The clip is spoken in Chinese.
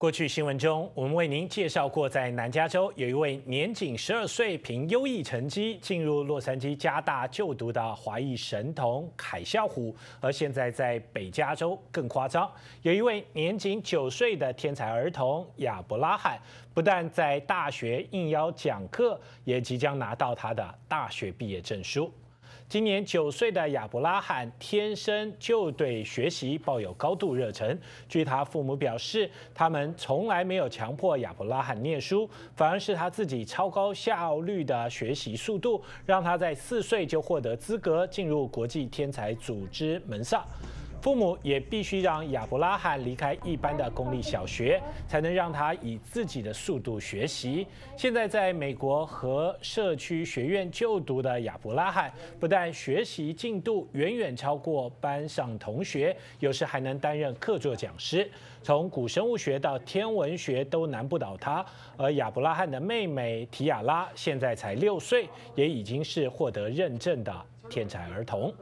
过去新闻中，我们为您介绍过，在南加州有一位年仅十二岁、凭优异成绩进入洛杉矶加大就读的华裔神童凯孝虎。而现在，在北加州更夸张，有一位年仅九岁的天才儿童亚伯拉罕，不但在大学应邀讲课，也即将拿到他的大学毕业证书。今年九岁的亚伯拉罕天生就对学习抱有高度热忱。据他父母表示，他们从来没有强迫亚伯拉罕念书，反而是他自己超高效率的学习速度，让他在四岁就获得资格进入国际天才组织门萨。父母也必须让亚伯拉罕离开一般的公立小学，才能让他以自己的速度学习。现在在美国和社区学院就读的亚伯拉罕，不但学习进度远远超过班上同学，有时还能担任客座讲师。从古生物学到天文学，都难不倒他。而亚伯拉罕的妹妹提亚拉，现在才六岁，也已经是获得认证的天才儿童。